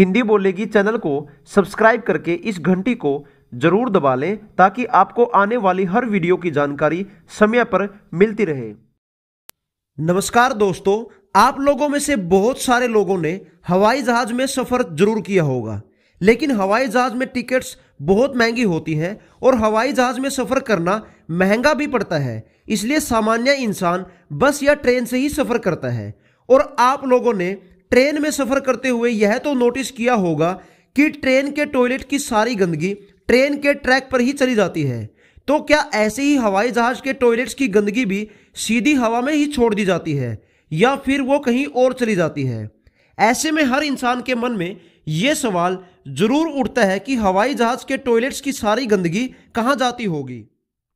हिंदी बोलेगी चैनल को सब्सक्राइब करके इस घंटी को जरूर दबा लें ताकि आपको आने वाली हर वीडियो की जानकारी समय पर मिलती रहे नमस्कार दोस्तों आप लोगों में से बहुत सारे लोगों ने हवाई जहाज में सफ़र जरूर किया होगा लेकिन हवाई जहाज में टिकट्स बहुत महंगी होती हैं और हवाई जहाज में सफ़र करना महंगा भी पड़ता है इसलिए सामान्य इंसान बस या ट्रेन से ही सफ़र करता है और आप लोगों ने ट्रेन में सफर करते हुए यह तो नोटिस किया होगा कि ट्रेन के टॉयलेट की सारी गंदगी ट्रेन के ट्रैक पर ही चली जाती है तो क्या ऐसे ही हवाई जहाज के टॉयलेट्स की गंदगी भी सीधी हवा में ही छोड़ दी जाती है या फिर वो कहीं और चली जाती है ऐसे में हर इंसान के मन में ये सवाल जरूर उठता है कि हवाई जहाज के टॉयलेट्स की सारी गंदगी कहाँ जाती होगी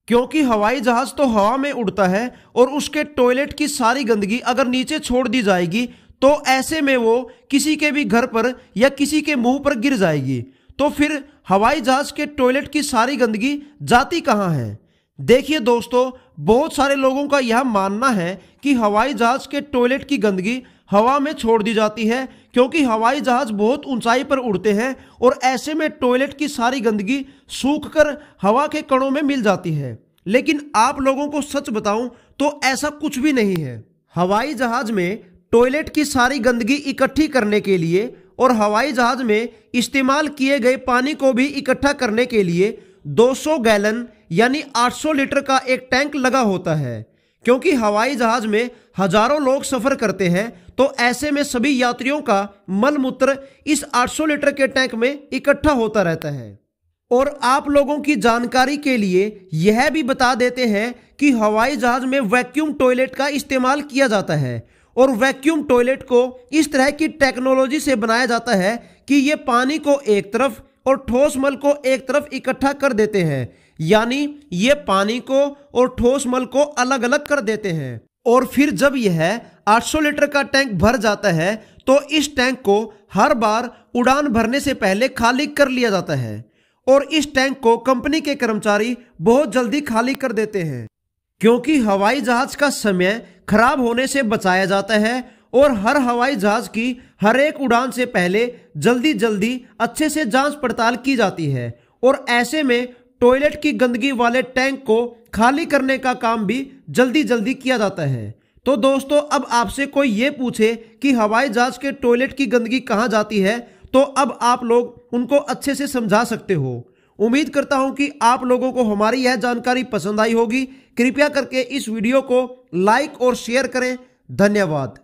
क्योंकि हवाई जहाज तो हवा में उड़ता है और उसके टॉयलेट की सारी गंदगी अगर नीचे छोड़ दी जाएगी तो ऐसे में वो किसी के भी घर पर या किसी के मुंह पर गिर जाएगी तो फिर हवाई जहाज के टॉयलेट की सारी गंदगी जाती कहाँ है देखिए दोस्तों बहुत सारे लोगों का यह मानना है कि हवाई जहाज के टॉयलेट की गंदगी हवा में छोड़ दी जाती है क्योंकि हवाई जहाज बहुत ऊंचाई पर उड़ते हैं और ऐसे में टॉयलेट की सारी गंदगी सूख कर हवा के कणों में मिल जाती है लेकिन आप लोगों को सच बताऊं तो ऐसा कुछ भी नहीं है हवाई जहाज में टॉयलेट की सारी गंदगी इकट्ठी करने के लिए और हवाई जहाज में इस्तेमाल किए गए पानी को भी इकट्ठा करने के लिए 200 गैलन यानी 800 लीटर का एक टैंक लगा होता है क्योंकि हवाई जहाज में हजारों लोग सफर करते हैं तो ऐसे में सभी यात्रियों का मल मूत्र इस 800 लीटर के टैंक में इकट्ठा होता रहता है और आप लोगों की जानकारी के लिए यह भी बता देते हैं कि हवाई जहाज में वैक्यूम टॉयलेट का इस्तेमाल किया जाता है और वैक्यूम टॉयलेट को इस तरह की टेक्नोलॉजी से बनाया जाता है कि ये पानी को एक तरफ और ठोस मल को एक तरफ इकट्ठा कर देते हैं यानी ये पानी को और ठोस मल को अलग अलग कर देते हैं और फिर जब यह 800 लीटर का टैंक भर जाता है तो इस टैंक को हर बार उड़ान भरने से पहले खाली कर लिया जाता है और इस टैंक को कंपनी के कर्मचारी बहुत जल्दी खाली कर देते हैं क्योंकि हवाई जहाज का समय खराब होने से बचाया जाता है और हर हवाई जहाज की हर एक उड़ान से पहले जल्दी जल्दी अच्छे से जांच पड़ताल की जाती है और ऐसे में टॉयलेट की गंदगी वाले टैंक को खाली करने का काम भी जल्दी जल्दी किया जाता है तो दोस्तों अब आपसे कोई ये पूछे कि हवाई जहाज के टॉयलेट की गंदगी कहाँ जाती है तो अब आप लोग उनको अच्छे से समझा सकते हो उम्मीद करता हूं कि आप लोगों को हमारी यह जानकारी पसंद आई होगी कृपया करके इस वीडियो को लाइक और शेयर करें धन्यवाद